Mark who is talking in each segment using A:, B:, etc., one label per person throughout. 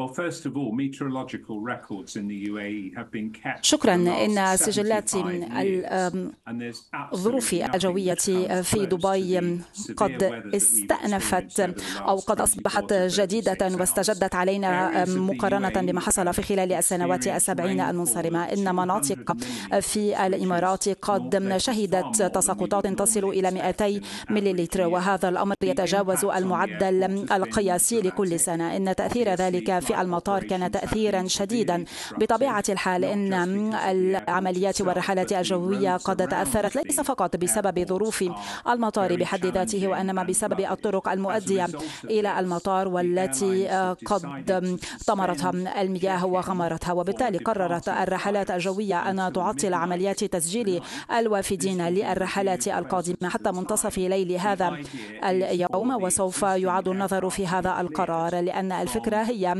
A: E شكرا إن سجلات
B: الظروف الجوية في دبي قد استأنفت أو قد أصبحت جديدة واستجدت علينا مقارنة e بما حصل في خلال السنوات السبعين المنصرمة إن مناطق في الإمارات قد شهدت تساقطات تصل إلى 200 مللتر وهذا الأمر يتجاوز المعدل القياسي لكل سنة إن تأثير ذلك في في المطار كان تأثيرا شديدا بطبيعة الحال إن العمليات والرحلات الجوية قد تأثرت ليس فقط بسبب ظروف المطار بحد ذاته وإنما بسبب الطرق المؤدية إلى المطار والتي قد طمرتها المياه وغمرتها وبالتالي قررت الرحلات الجوية أن تعطل عمليات تسجيل الوافدين للرحلات القادمة حتى منتصف ليل هذا اليوم وسوف يعاد النظر في هذا القرار لأن الفكرة هي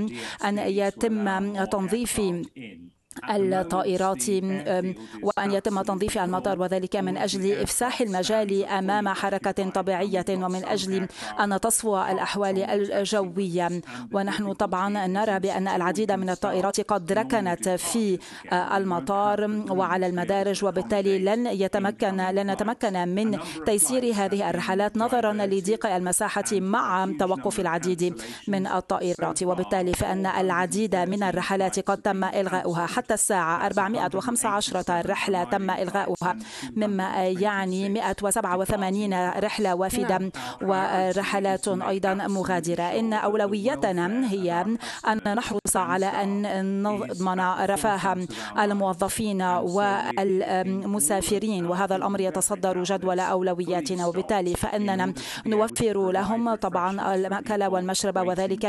B: أن يتم تنظيف الطائرات وأن يتم تنظيف المطار وذلك من أجل إفساح المجال أمام حركة طبيعية ومن أجل أن تصفو الأحوال الجوية ونحن طبعا نرى بأن العديد من الطائرات قد ركنت في المطار وعلى المدارج وبالتالي لن يتمكن لن نتمكن من تيسير هذه الرحلات نظرا لضيق المساحة مع توقف العديد من الطائرات وبالتالي فإن العديد من الرحلات قد تم إلغاؤها حتى الساعة 415 رحلة تم إلغاؤها مما يعني 187 رحلة وافدة ورحلات أيضا مغادرة إن أولويتنا هي أن نحرص على أن نضمن رفاه الموظفين والمسافرين وهذا الأمر يتصدر جدول أولوياتنا وبالتالي فإننا نوفر لهم طبعا المأكل والمشرب وذلك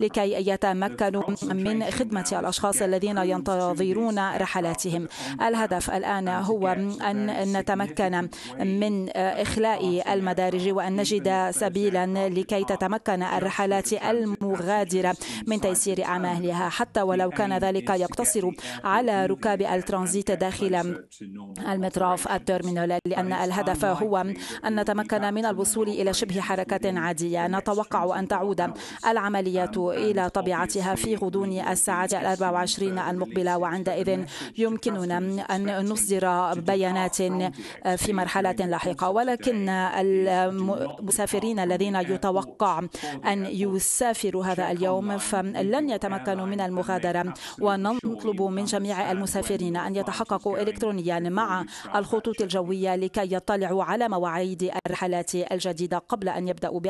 B: لكي يتمكنوا من خدمة الأشخاص الذين ينتظرون ينتظرون رحلاتهم الهدف الآن هو أن نتمكن من إخلاء المدارج وأن نجد سبيلا لكي تتمكن الرحلات المغادرة من تيسير أعمالها حتى ولو كان ذلك يقتصر على ركاب الترانزيت داخل المطراف التيرمينال لأن الهدف هو أن نتمكن من الوصول إلى شبه حركة عادية نتوقع أن تعود العملية إلى طبيعتها في غضون الساعات 24 المقبلة وعندئذ يمكننا أن نصدر بيانات في مرحلة لاحقة ولكن المسافرين الذين يتوقع أن يسافروا هذا اليوم فلن يتمكنوا من المغادرة ونطلب من جميع المسافرين أن يتحققوا إلكترونيا مع الخطوط الجوية لكي يطلعوا على مواعيد الرحلات الجديدة قبل أن يبدأوا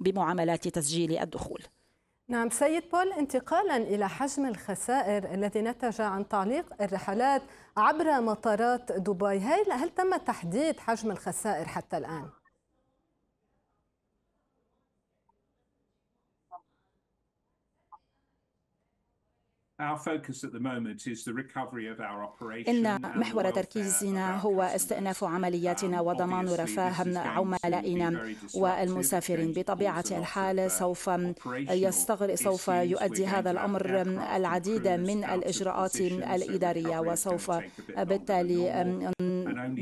B: بمعاملات تسجيل الدخول
C: نعم سيد بول انتقالا إلى حجم الخسائر الذي نتج عن تعليق الرحلات عبر مطارات دبي هل, هل تم تحديد حجم الخسائر حتى الآن؟
A: إن محور
B: تركيزنا هو استئناف عملياتنا وضمان رفاه عملائنا والمسافرين بطبيعة الحال uh, سوف يستغل سوف يؤدي هذا الأمر العديد من الإجراءات الإدارية وسوف بالتالي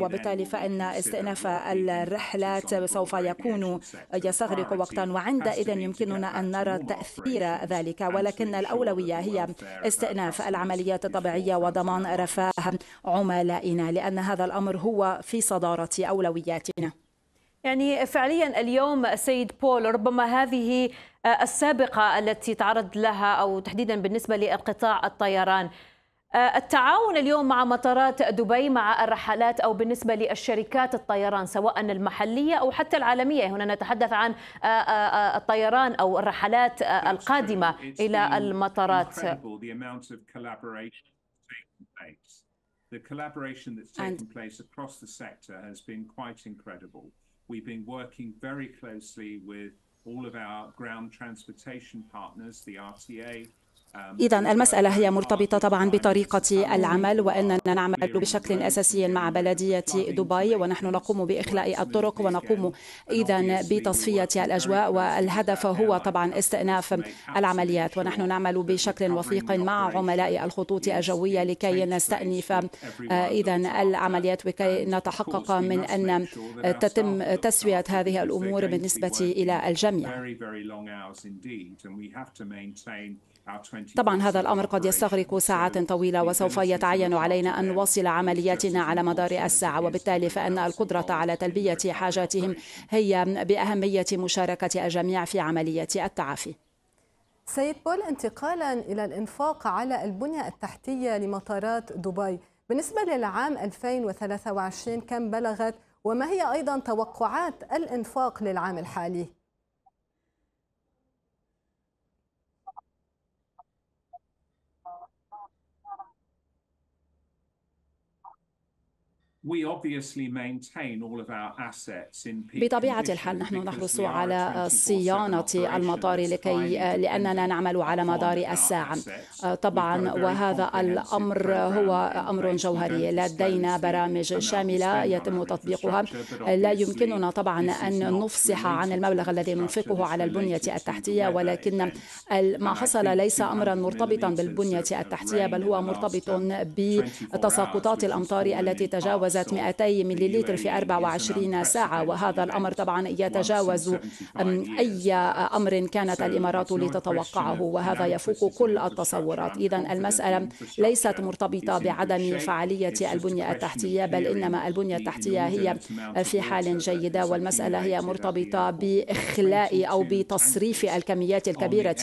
B: وبالتالي فإن استئناف الرحلات سوف يكون يستغرق وقتا وعندئذ يمكننا أن نرى تأثير ذلك ولكن الأولوية هي استئناف العمليات الطبيعية وضمان رفاه عملائنا لأن هذا الأمر هو في صدارة أولوياتنا
C: يعني فعليا اليوم السيد بول ربما هذه السابقة التي تعرض لها أو تحديدا بالنسبة لقطاع الطيران التعاون اليوم مع مطارات دبي مع الرحلات او بالنسبه للشركات الطيران سواء المحليه او حتى العالميه هنا نتحدث عن الطيران او الرحلات القادمه الى المطارات
A: The collaboration that's taken place across the sector has been quite incredible. We've been working very closely with all of our ground transportation partners, the RTA,
B: إذا المسألة هي مرتبطة طبعا بطريقة العمل وأننا نعمل بشكل أساسي مع بلدية دبي ونحن نقوم بإخلاء الطرق ونقوم إذا بتصفية الأجواء والهدف هو طبعا استئناف العمليات ونحن نعمل بشكل وثيق مع عملاء الخطوط الجوية لكي نستأنف إذا العمليات وكي نتحقق من أن تتم تسوية هذه الأمور بالنسبة إلى الجميع. طبعا هذا الامر قد يستغرق ساعات طويله وسوف يتعين علينا ان نواصل عملياتنا على مدار الساعه وبالتالي فان القدره على تلبيه حاجاتهم هي باهميه مشاركه الجميع في عمليه التعافي.
C: سيد بول انتقالا الى الانفاق على البنيه التحتيه لمطارات دبي، بالنسبه للعام 2023 كم بلغت وما هي ايضا توقعات الانفاق للعام الحالي؟
A: بطبيعة الحال نحن نحرص على
B: صيانة المطار لكي لأننا نعمل على مدار الساعة آه، طبعا وهذا الأمر هو أمر جوهري لدينا برامج شاملة يتم تطبيقها لا يمكننا طبعا أن نفصح عن المبلغ الذي ننفقه على البنية التحتية ولكن ما حصل ليس أمرا مرتبطا بالبنية التحتية بل هو مرتبط uh, بتساقطات الأمطار التي تجاوز تجاوزت 200 مليلتر في 24 ساعة وهذا الأمر طبعا يتجاوز أي أمر كانت الإمارات لتتوقعه وهذا يفوق كل التصورات إذا المسألة ليست مرتبطة بعدم فعالية البنية التحتية بل إنما البنية التحتية هي في حال جيدة والمسألة هي مرتبطة بإخلاء أو بتصريف الكميات الكبيرة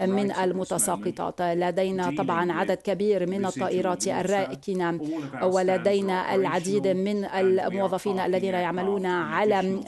B: من المتساقطات لدينا طبعا عدد كبير من الطائرات الراكنة ولدينا العديد المزيد من الموظفين الذين يعملون على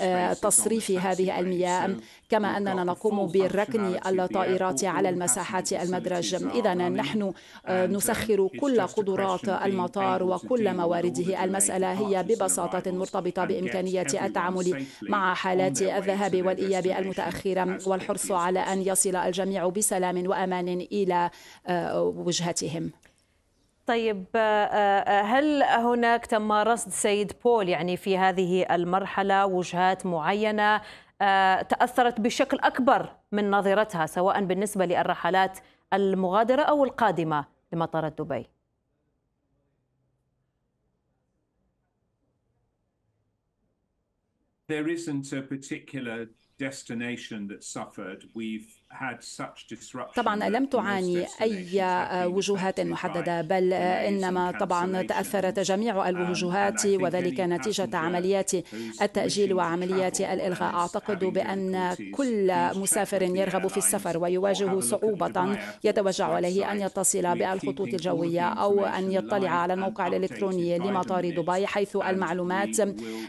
B: تصريف هذه المياه كما أننا نقوم بركن الطائرات على المساحات المدرج إذا نحن آه، نسخر كل قدرات المطار وكل موارده المسألة هي ببساطة مرتبطة بإمكانية التعامل مع حالات الذهاب والإياب المتأخرة والحرص على أن يصل الجميع بسلام وأمان إلى
C: آه، وجهتهم طيب آه، آه، هل هناك تم رصد سيد بول يعني في هذه المرحلة وجهات معينة آه، تأثرت بشكل أكبر من نظرتها سواء بالنسبة للرحلات المغادرة أو القادمة لمطار دبي؟
A: There isn't a particular destination that suffered. We've طبعا لم تعاني
B: اي آه، وجوهات محدده بل انما طبعا تاثرت جميع الوجوهات وذلك نتيجه عمليات التاجيل وعمليات الالغاء اعتقد بان كل مسافر يرغب في السفر ويواجه صعوبه يتوجع عليه ان يتصل بالخطوط الجويه او ان يطلع على الموقع الالكتروني لمطار دبي حيث المعلومات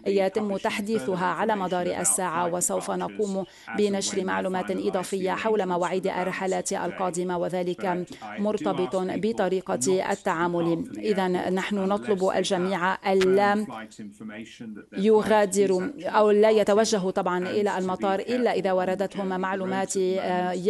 B: يتم تحديثها على مدار الساعه وسوف نقوم بنشر معلومات اضافيه حول مواعيد الرحلات القادمة وذلك مرتبط بطريقة التعامل إذا نحن نطلب الجميع ألا
A: يغادر
B: أو لا يتوجه طبعا إلى المطار إلا إذا وردتهم معلومات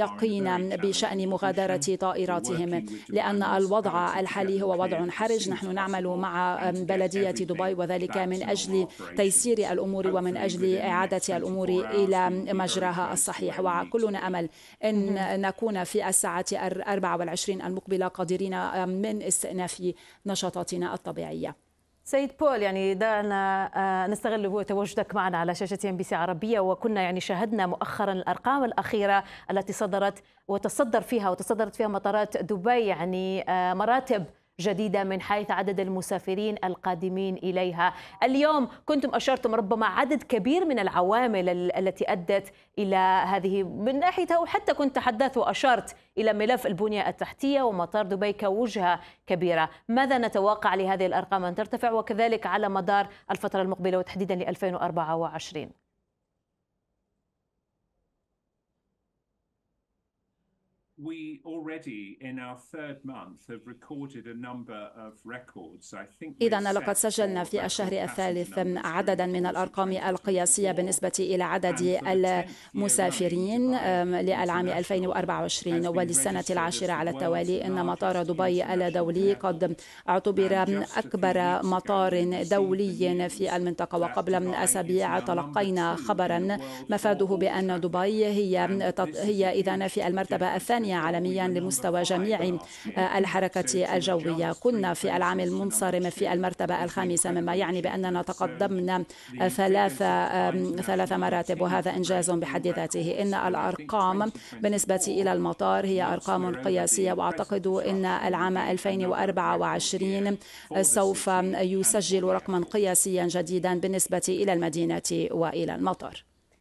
B: يقينا بشأن مغادرة طائراتهم لأن الوضع الحالي هو وضع حرج نحن نعمل مع بلدية دبي وذلك من أجل تيسير الأمور ومن أجل إعادة الأمور إلى مجراها الصحيح وكلنا أمل ان نكون في الساعه 24 المقبله قادرين من استئناف نشاطاتنا الطبيعيه سيد
C: بول يعني دعنا آه، نستغل تواجدك معنا على شاشة ام بي سي عربية وكنا يعني شاهدنا مؤخرا الأرقام الأخيرة التي صدرت وتصدر فيها وتصدرت فيها مطارات دبي يعني آه، مراتب جديدة من حيث عدد المسافرين القادمين إليها اليوم كنتم أشرتم ربما عدد كبير من العوامل التي أدت إلى هذه من ناحية أو حتى كنت تحدثت وأشرت إلى ملف البنية التحتية ومطار دبي كوجهة كبيرة ماذا نتوقع لهذه الأرقام أن ترتفع وكذلك على مدار الفترة المقبلة وتحديدا ل 2024
A: we already in our third month have recorded a number of records. I think إذا لقد سجلنا في الشهر الثالث
B: عددا من الأرقام القياسية بالنسبة إلى عدد المسافرين للعام 2024 وللسنة العاشرة على التوالي إن مطار دبي الدولي قد اعتبر أكبر مطار دولي في المنطقة وقبل أسابيع تلقينا خبرا مفاده بأن دبي هي هي إذا في المرتبة الثانية الثانية عالميا لمستوى جميع آه، الحركة الجوية كنا في العام المنصرم في المرتبة الخامسة مما يعني بأننا تقدمنا ثلاث آه، ثلاث مراتب وهذا إنجاز بحد ذاته إن الأرقام بالنسبة إلى المطار هي أرقام قياسية وأعتقد أن العام 2024 سوف يسجل رقما قياسيا جديدا بالنسبة إلى المدينة وإلى المطار